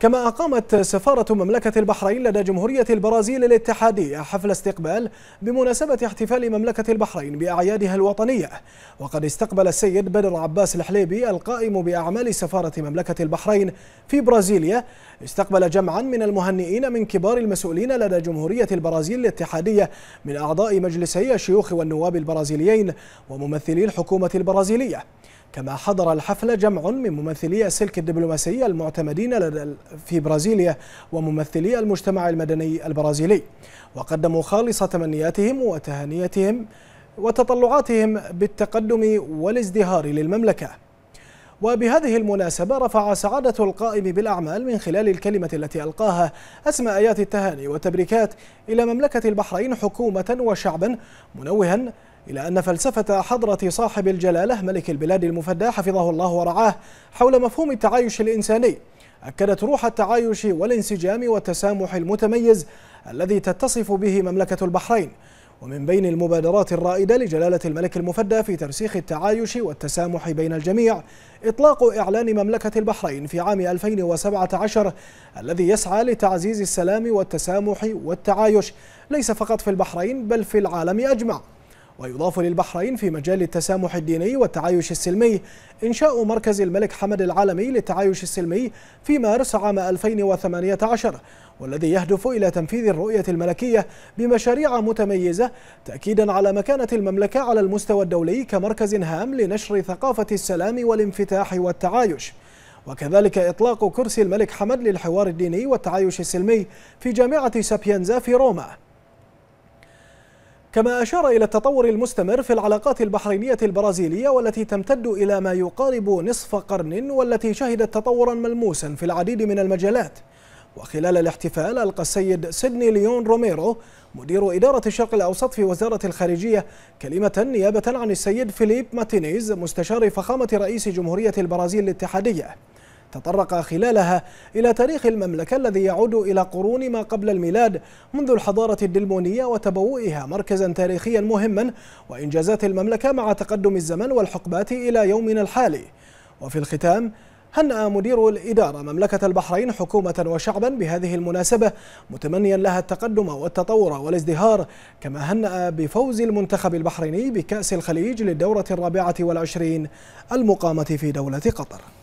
كما أقامت سفارة مملكة البحرين لدى جمهورية البرازيل الاتحادية حفل استقبال بمناسبة احتفال مملكة البحرين بأعيادها الوطنية وقد استقبل السيد بدر عباس الحليبي القائم بأعمال سفارة مملكة البحرين في برازيليا استقبل جمعا من المهنئين من كبار المسؤولين لدى جمهورية البرازيل الاتحادية من أعضاء مجلسي الشيوخ والنواب البرازيليين وممثلي الحكومة البرازيلية كما حضر الحفل جمع من ممثلي السلك الدبلوماسي المعتمدين لدى في برازيليا وممثلي المجتمع المدني البرازيلي وقدموا خالص تمنياتهم وتهانيتهم وتطلعاتهم بالتقدم والازدهار للمملكة وبهذه المناسبة رفع سعادة القائم بالأعمال من خلال الكلمة التي ألقاها أسماء آيات التهاني والتبريكات إلى مملكة البحرين حكومة وشعبا منوها إلى أن فلسفة حضرة صاحب الجلالة ملك البلاد المفدى حفظه الله ورعاه حول مفهوم التعايش الإنساني أكدت روح التعايش والانسجام والتسامح المتميز الذي تتصف به مملكة البحرين ومن بين المبادرات الرائدة لجلالة الملك المفدى في ترسيخ التعايش والتسامح بين الجميع إطلاق إعلان مملكة البحرين في عام 2017 الذي يسعى لتعزيز السلام والتسامح والتعايش ليس فقط في البحرين بل في العالم أجمع ويضاف للبحرين في مجال التسامح الديني والتعايش السلمي إنشاء مركز الملك حمد العالمي للتعايش السلمي في مارس عام 2018 والذي يهدف إلى تنفيذ الرؤية الملكية بمشاريع متميزة تأكيدا على مكانة المملكة على المستوى الدولي كمركز هام لنشر ثقافة السلام والانفتاح والتعايش وكذلك إطلاق كرسي الملك حمد للحوار الديني والتعايش السلمي في جامعة سابينزا في روما كما أشار إلى التطور المستمر في العلاقات البحرينية البرازيلية والتي تمتد إلى ما يقارب نصف قرن والتي شهدت تطورا ملموسا في العديد من المجالات وخلال الاحتفال ألقى السيد سيدني ليون روميرو مدير إدارة الشرق الأوسط في وزارة الخارجية كلمة نيابة عن السيد فيليب ماتينيز مستشار فخامة رئيس جمهورية البرازيل الاتحادية تطرق خلالها إلى تاريخ المملكة الذي يعود إلى قرون ما قبل الميلاد منذ الحضارة الدلمونية وتبوئها مركزا تاريخيا مهما وإنجازات المملكة مع تقدم الزمن والحقبات إلى يومنا الحالي وفي الختام هنأ مدير الإدارة مملكة البحرين حكومة وشعبا بهذه المناسبة متمنيا لها التقدم والتطور والازدهار كما هنأ بفوز المنتخب البحريني بكأس الخليج للدورة الرابعة والعشرين المقامة في دولة قطر